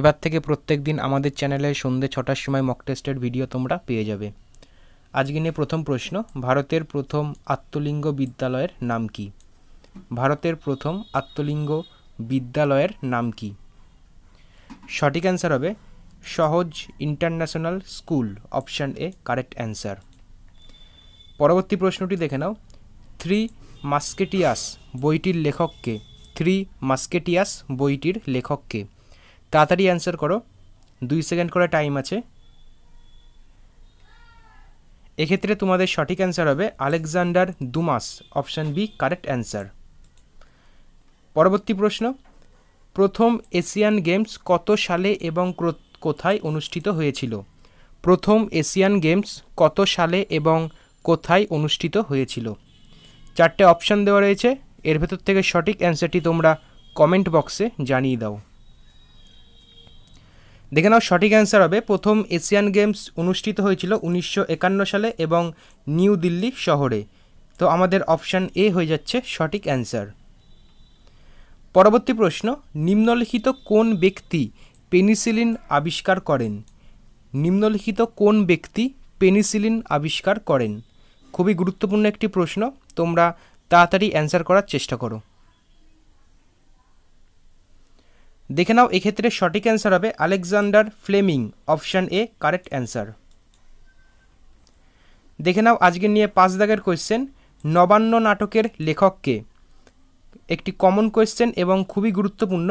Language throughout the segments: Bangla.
এবার থেকে প্রত্যেক দিন আমাদের চ্যানেলে সন্ধ্যে ছটার সময় মক টেস্টের ভিডিও তোমরা পেয়ে যাবে আজকে নিয়ে প্রথম প্রশ্ন ভারতের প্রথম আত্মলিঙ্গ বিদ্যালয়ের নাম কি ভারতের প্রথম আত্মলিঙ্গ বিদ্যালয়ের নাম কি সঠিক অ্যান্সার হবে Sahaj international school option A correct answer পরবর্তী প্রশ্নটি দেখে নাও থ্রি মাস্কেটিয়াস বইটির লেখককে থ্রি মাস্কেটিয়াস বইটির লেখককে তাড়াতাড়ি অ্যান্সার করো দুই সেকেন্ড করে টাইম আছে এক্ষেত্রে তোমাদের সঠিক অ্যান্সার হবে আলেকজান্ডার দুমাস অপশান বি কারেক্ট অ্যান্সার পরবর্তী প্রশ্ন প্রথম এশিয়ান গেমস কত সালে এবং কোথায় অনুষ্ঠিত হয়েছিল প্রথম এশিয়ান গেমস কত সালে এবং কোথায় অনুষ্ঠিত হয়েছিল চারটে অপশান দেওয়া রয়েছে এর ভেতর থেকে সঠিক অ্যান্সারটি তোমরা কমেন্ট বক্সে জানিয়ে দাও দেখে নাও সঠিক অ্যান্সার হবে প্রথম এশিয়ান গেমস অনুষ্ঠিত হয়েছিল উনিশশো সালে এবং নিউ দিল্লি শহরে তো আমাদের অপশান এ হয়ে যাচ্ছে সঠিক অ্যান্সার পরবর্তী প্রশ্ন নিম্নলিখিত কোন ব্যক্তি পেনিসিলিন আবিষ্কার করেন নিম্নলিখিত কোন ব্যক্তি পেনিসিলিন আবিষ্কার করেন খুবই গুরুত্বপূর্ণ একটি প্রশ্ন তোমরা তাড়াতাড়ি অ্যান্সার করার চেষ্টা করো দেখে নাও এক্ষেত্রে সঠিক অ্যান্সার হবে Alexander Fleming option A correct answer দেখে নাও আজকের নিয়ে পাঁচ দাগের কোয়েশ্চেন নবান্ন নাটকের লেখককে একটি কমন কোয়েশ্চেন এবং খুবই গুরুত্বপূর্ণ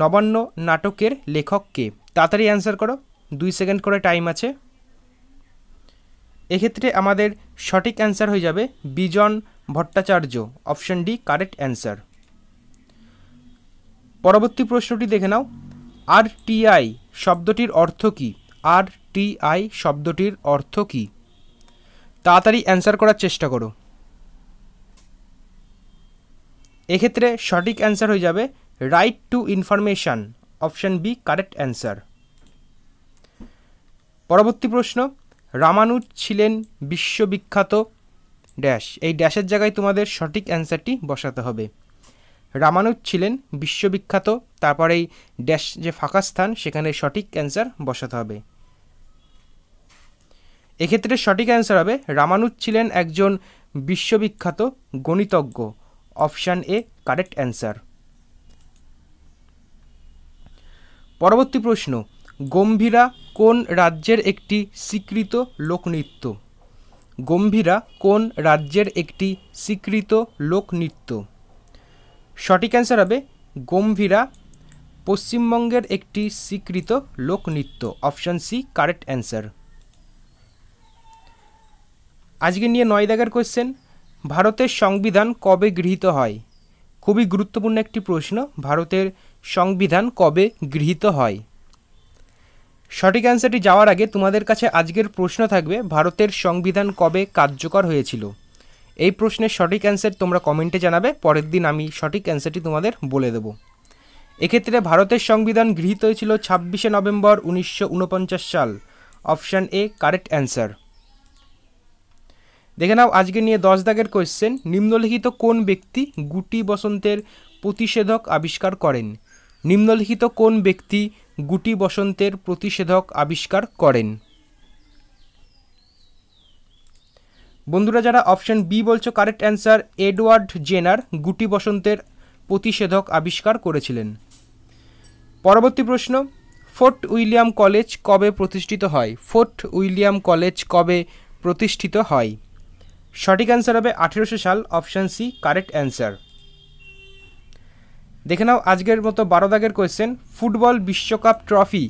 নবান্ন নাটকের লেখককে তাড়াতাড়ি অ্যান্সার করো দুই সেকেন্ড করে টাইম আছে এক্ষেত্রে আমাদের সঠিক অ্যান্সার হয়ে যাবে Bijan Bhattacharya option D correct answer পরবর্তী প্রশ্নটি দেখে নাও আর টিআই শব্দটির অর্থ কী আর টিআই শব্দটির অর্থ কী তাড়াতাড়ি অ্যান্সার করার চেষ্টা করো এক্ষেত্রে সঠিক অ্যান্সার হয়ে যাবে right to information option B correct answer পরবর্তী প্রশ্ন রামানুজ ছিলেন বিশ্ববিখ্যাত ড্যাশ এই ড্যাশের জায়গায় তোমাদের সঠিক অ্যান্সারটি বসাতে হবে রামানুজ ছিলেন বিশ্ববিখ্যাত তারপরে এই ড্যাশ যে ফাঁকা স্থান সেখানে সঠিক অ্যান্সার বসাতে হবে এক্ষেত্রে সঠিক অ্যান্সার হবে রামানুজ ছিলেন একজন বিশ্ববিখ্যাত গণিতজ্ঞ অপশান এ কারেক্ট অ্যান্সার পরবর্তী প্রশ্ন গম্ভীরা কোন রাজ্যের একটি স্বীকৃত লোকনৃত্য গম্ভীরা কোন রাজ্যের একটি স্বীকৃত লোকনৃত্য সঠিক অ্যান্সার হবে গম্ভীরা পশ্চিমবঙ্গের একটি স্বীকৃত লোকনৃত্য অপশান সি কারেক্ট অ্যান্সার আজকে নিয়ে নয় দাগের কোয়েশ্চেন ভারতের সংবিধান কবে গৃহীত হয় খুবই গুরুত্বপূর্ণ একটি প্রশ্ন ভারতের সংবিধান কবে গৃহীত হয় সঠিক অ্যান্সারটি যাওয়ার আগে তোমাদের কাছে আজকের প্রশ্ন থাকবে ভারতের সংবিধান কবে কার্যকর হয়েছিল এই প্রশ্নের সঠিক অ্যান্সার তোমরা কমেন্টে জানাবে পরের দিন আমি সঠিক অ্যান্সারটি তোমাদের বলে দেবো এক্ষেত্রে ভারতের সংবিধান গৃহীত হয়েছিল ছাব্বিশে নভেম্বর উনিশশো সাল অপশান এ কারেক্ট অ্যান্সার দেখে নাও আজকে নিয়ে দশ দাগের কোয়েশ্চেন নিম্নলিখিত কোন ব্যক্তি গুটি বসন্তের প্রতিষেধক আবিষ্কার করেন নিম্নলিখিত কোন ব্যক্তি গুটি বসন্তের প্রতিষেধক আবিষ্কার করেন বন্ধুরা যারা অপশন বি বলছো কারেক্ট অ্যান্সার এডওয়ার্ড জেনার গুটি বসন্তের প্রতিষেধক আবিষ্কার করেছিলেন পরবর্তী প্রশ্ন ফোর্ট উইলিয়াম কলেজ কবে প্রতিষ্ঠিত হয় ফোর্ট উইলিয়াম কলেজ কবে প্রতিষ্ঠিত হয় সঠিক অ্যান্সার হবে আঠেরোশো সাল অপশান সি কারেক্ট অ্যান্সার দেখে নাও আজকের মতো বারো দাগের কোয়েশ্চেন ফুটবল বিশ্বকাপ ট্রফি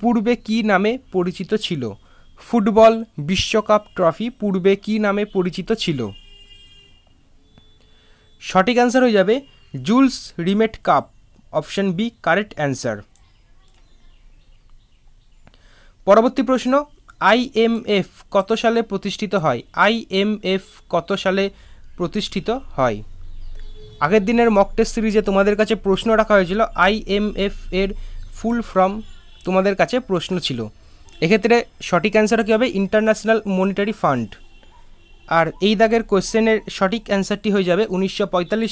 পূর্বে কি নামে পরিচিত ছিল ফুটবল বিশ্বকাপ ট্রফি পূর্বে কী নামে পরিচিত ছিল সঠিক অ্যান্সার হয়ে যাবে Jules Rimet cup option B correct answer পরবর্তী প্রশ্ন আইএমএফ কত সালে প্রতিষ্ঠিত হয় আইএমএফ কত সালে প্রতিষ্ঠিত হয় আগের দিনের মক টেস্ট সিরিজে তোমাদের কাছে প্রশ্ন রাখা হয়েছিল আইএমএফ এর ফুল ফর্ম তোমাদের কাছে প্রশ্ন ছিল এক্ষেত্রে সঠিক অ্যান্সারও কী হবে ইন্টারন্যাশনাল মনিটারি ফান্ড আর এই দাগের কোশ্চেনের সঠিক অ্যান্সারটি হয়ে যাবে উনিশশো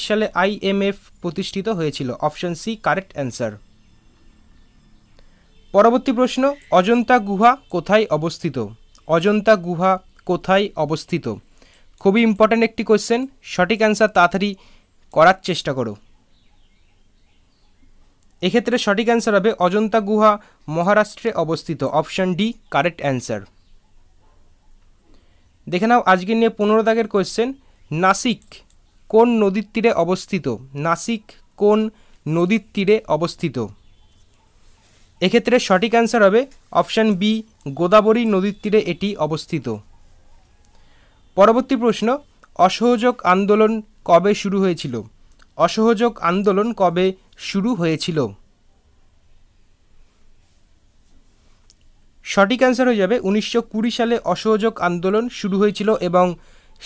সালে আইএমএফ প্রতিষ্ঠিত হয়েছিল অপশন সি কারেক্ট অ্যান্সার পরবর্তী প্রশ্ন অজন্তা গুহা কোথায় অবস্থিত অজন্তা গুহা কোথায় অবস্থিত খুবই ইম্পর্ট্যান্ট একটি কোশ্চেন সঠিক অ্যান্সার তাড়াতাড়ি করার চেষ্টা করো এক্ষেত্রে সঠিক অ্যান্সার হবে অজন্তা গুহা মহারাষ্ট্রে অবস্থিত অপশান ডি কারেক্ট অ্যান্সার দেখে নাও আজকে নিয়ে পনেরো দাগের কোয়েশ্চেন নাসিক কোন নদীর তীরে অবস্থিত নাসিক কোন নদীর তীরে অবস্থিত এক্ষেত্রে সঠিক অ্যান্সার হবে অপশান বি গোদাবরী নদীর তীরে এটি অবস্থিত পরবর্তী প্রশ্ন অসহযোগ আন্দোলন কবে শুরু হয়েছিল অসহযোগ আন্দোলন কবে শুরু হয়েছিল সঠিক অ্যান্সার হয়ে যাবে উনিশশো সালে অসহযোগ আন্দোলন শুরু হয়েছিল এবং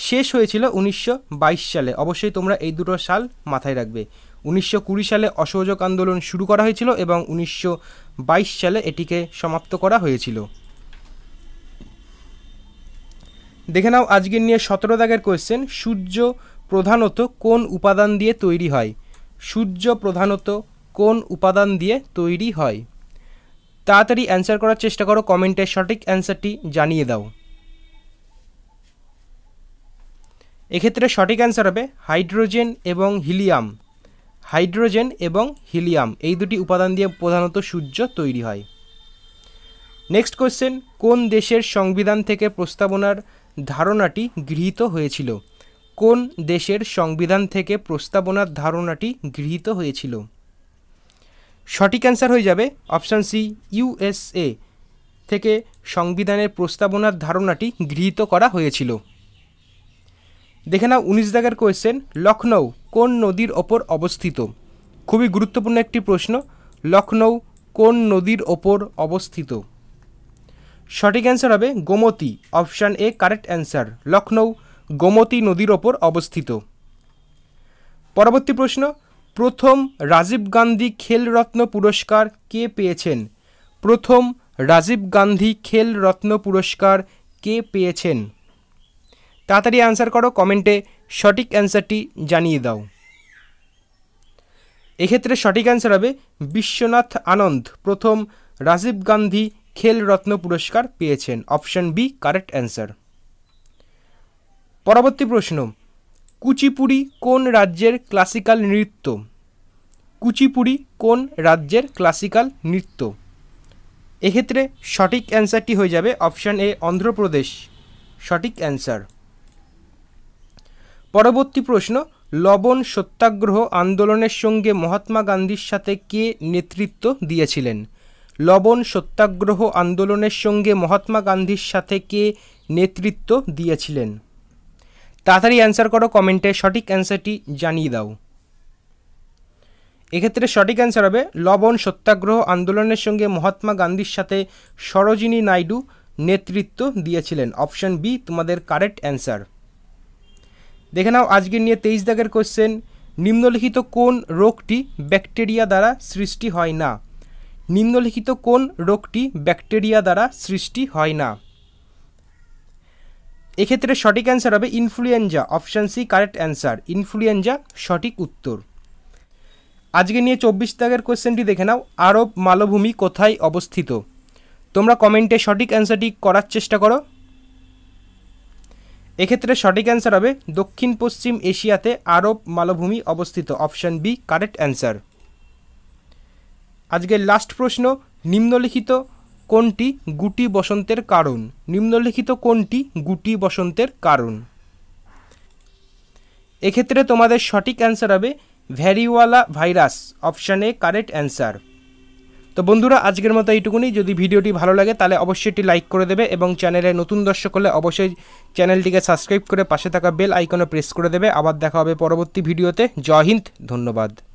শেষ হয়েছিল উনিশশো সালে অবশ্যই তোমরা এই দুটো সাল মাথায় রাখবে উনিশশো সালে অসহযোগ আন্দোলন শুরু করা হয়েছিল এবং উনিশশো সালে এটিকে সমাপ্ত করা হয়েছিল দেখে নাও আজকের নিয়ে সতেরো দাগের কোয়েশ্চেন সূর্য প্রধানত কোন উপাদান দিয়ে তৈরি হয় সূর্য প্রধানত কোন উপাদান দিয়ে তৈরি হয় তাড়াতাড়ি অ্যান্সার করার চেষ্টা করো কমেন্টে সঠিক অ্যান্সারটি জানিয়ে দাও এক্ষেত্রে সঠিক অ্যান্সার হবে হাইড্রোজেন এবং হিলিয়াম হাইড্রোজেন এবং হিলিয়াম এই দুটি উপাদান দিয়ে প্রধানত সূর্য তৈরি হয় নেক্সট কোশ্চেন কোন দেশের সংবিধান থেকে প্রস্তাবনার ধারণাটি গৃহীত হয়েছিল কোন দেশের সংবিধান থেকে প্রস্তাবনার ধারণাটি গৃহীত হয়েছিল সঠিক অ্যান্সার হয়ে যাবে অপশান সি ইউএসএ থেকে সংবিধানের প্রস্তাবনার ধারণাটি গৃহীত করা হয়েছিল দেখে নাও উনিশ দাগের কোয়েশ্চেন লখনৌ কোন নদীর ওপর অবস্থিত খুবই গুরুত্বপূর্ণ একটি প্রশ্ন লখনৌ কোন নদীর ওপর অবস্থিত সঠিক অ্যান্সার হবে Gomti option A correct answer Lucknow Gomti নদীর ওপর অবস্থিত পরবর্তী প্রশ্ন প্রথম রাজীব গান্ধী খেলরত্ন পুরস্কার কে পেয়েছেন প্রথম রাজীব গান্ধী খেলরত্ন পুরস্কার কে পেয়েছেন তাড়াতাড়ি অ্যান্সার করো কমেন্টে সঠিক অ্যান্সারটি জানিয়ে দাও এক্ষেত্রে সঠিক অ্যান্সার হবে বিশ্বনাথ আনন্দ প্রথম রাজীব গান্ধী খেলরত্ন পুরস্কার পেয়েছেন অপশন বি কারেক্ট অ্যান্সার পরবর্তী প্রশ্ন কুচিপুড়ি কোন রাজ্যের ক্লাসিক্যাল নৃত্য কুচিপুড়ি কোন রাজ্যের ক্লাসিক্যাল নৃত্য এক্ষেত্রে সঠিক অ্যান্সারটি হয়ে যাবে অপশান এ অন্ধ্রপ্রদেশ সঠিক অ্যান্সার পরবর্তী প্রশ্ন লবণ সত্যাগ্রহ আন্দোলনের সঙ্গে মহাত্মা গান্ধীর সাথে কে নেতৃত্ব দিয়েছিলেন লবণ সত্যাগ্রহ আন্দোলনের সঙ্গে মহাত্মা গান্ধীর সাথে কে নেতৃত্ব দিয়েছিলেন তাড়াতাড়ি অ্যান্সার করো কমেন্টে সঠিক অ্যান্সারটি জানিয়ে দাও এক্ষেত্রে সঠিক অ্যান্সার হবে লবণ সত্যাগ্রহ আন্দোলনের সঙ্গে মহাত্মা গান্ধীর সাথে সরোজিনী নাইডু নেতৃত্ব দিয়েছিলেন অপশন বি তোমাদের কারেক্ট অ্যান্সার দেখে নাও আজকের নিয়ে তেইশ দাগের কোশ্চেন নিম্নলিখিত কোন রোগটি ব্যাকটেরিয়া দ্বারা সৃষ্টি হয় না নিম্নলিখিত কোন রোগটি ব্যাকটেরিয়া দ্বারা সৃষ্টি হয় না এক্ষেত্রে সঠিক অ্যান্সার হবে influenza option C correct answer influenza সঠিক উত্তর আজকে নিয়ে চব্বিশ দাগের কোয়েশ্চেনটি দেখে নাও আরব মালভূমি কোথায় অবস্থিত তোমরা কমেন্টে সঠিক অ্যান্সারটি করার চেষ্টা করো এক্ষেত্রে সঠিক অ্যান্সার হবে দক্ষিণ পশ্চিম এশিয়াতে আরব মালভূমি অবস্থিত অপশান বি কারেক্ট অ্যান্সার আজকের লাস্ট প্রশ্ন নিম্নলিখিত কোনটি গুটি বসন্তের কারণ নিম্নলিখিত কোনটি গুটি বসন্তের কারণ এক্ষেত্রে তোমাদের সঠিক অ্যান্সার হবে ভ্যারিওয়ালা ভাইরাস অপশানে কারেক্ট অ্যান্সার তো বন্ধুরা আজকের মতো এইটুকুনি যদি ভিডিওটি ভালো লাগে তাহলে অবশ্যই এটি লাইক করে দেবে এবং চ্যানেলে নতুন দর্শক হলে অবশ্যই চ্যানেলটিকে সাবস্ক্রাইব করে পাশে থাকা বেল আইকনে প্রেস করে দেবে আবার দেখা হবে পরবর্তী ভিডিওতে জয় হিন্দ ধন্যবাদ